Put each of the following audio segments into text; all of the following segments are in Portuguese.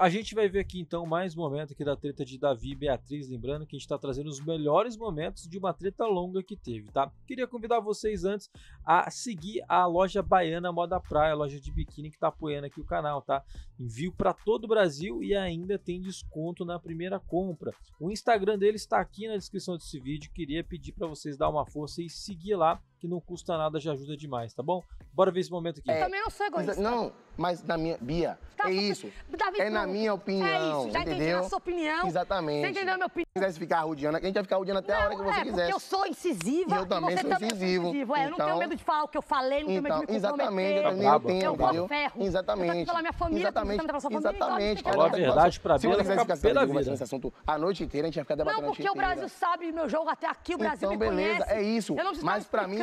A gente vai ver aqui então mais um momento aqui da treta de Davi e Beatriz, lembrando que a gente está trazendo os melhores momentos de uma treta longa que teve, tá? Queria convidar vocês antes a seguir a loja Baiana Moda Praia, loja de biquíni que está apoiando aqui o canal, tá? Envio para todo o Brasil e ainda tem desconto na primeira compra. O Instagram dele está aqui na descrição desse vídeo. Queria pedir para vocês dar uma força e seguir lá que não custa nada, já ajuda demais, tá bom? Bora ver esse momento aqui. É, também não sou egoísta. Mas, não, mas na minha. Bia, tá, é isso. David, é na minha é opinião. É isso, já entendeu? entendi a sua opinião. Exatamente. Você entendeu a minha opinião? Se quisesse ficar rodeando, a gente vai ficar rodeando até não, a hora que você é, quiser. Eu sou incisiva. E eu também sou também é incisivo. incisivo. É, eu não então tenho medo de falar o que eu falei, não tenho medo de me Exatamente, eu também não tenho. Eu vou ferro. Exatamente. Eu pela minha família, exatamente. Pela sua família, exatamente. Então, a verdade pra mim. Se você quisesse ficar conversando esse assunto a noite inteira, a gente ia ficar debatendo Não, porque o Brasil sabe meu jogo até aqui, o então, Brasil me conhece. Então, beleza, é isso. Mas pra mim,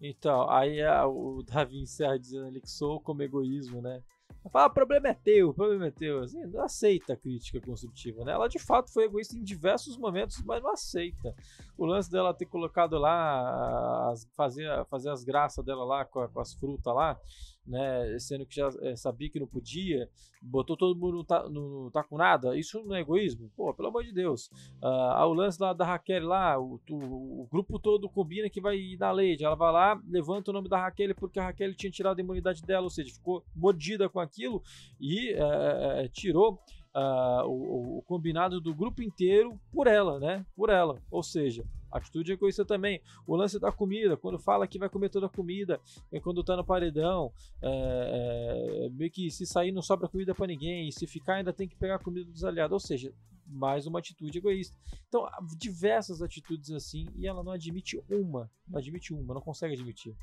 então, aí a, o Davi encerra dizendo ali que sou como egoísmo, né? Fala, ah, o problema é teu, problema é teu. Assim, não aceita a crítica construtiva, né? Ela de fato foi egoísta em diversos momentos, mas não aceita. O lance dela ter colocado lá, as, fazer, fazer as graças dela lá com, a, com as frutas lá, né? Sendo que já é, sabia que não podia, botou todo mundo no, tá, no, tá com nada. Isso não é egoísmo? Pô, pelo amor de Deus. Ah, o lance da, da Raquel lá, o, o, o, grupo todo combina que vai ir na Lady. Ela vai lá, levanta o nome da Raquel porque a Raquel tinha tirado a imunidade dela, ou seja, ficou mordida com a aquilo e é, tirou ah, o, o, combinado do grupo inteiro por ela, né? Por ela. Ou seja, atitude egoísta é também. O lance da comida, quando fala que vai comer toda a comida, é quando tá no paredão, é, é, meio que se sair não sobra comida para ninguém, se ficar ainda tem que pegar a comida dos aliados. Ou seja, mais uma atitude egoísta. Então, diversas atitudes assim, e ela não admite uma. Não admite uma, não consegue admitir.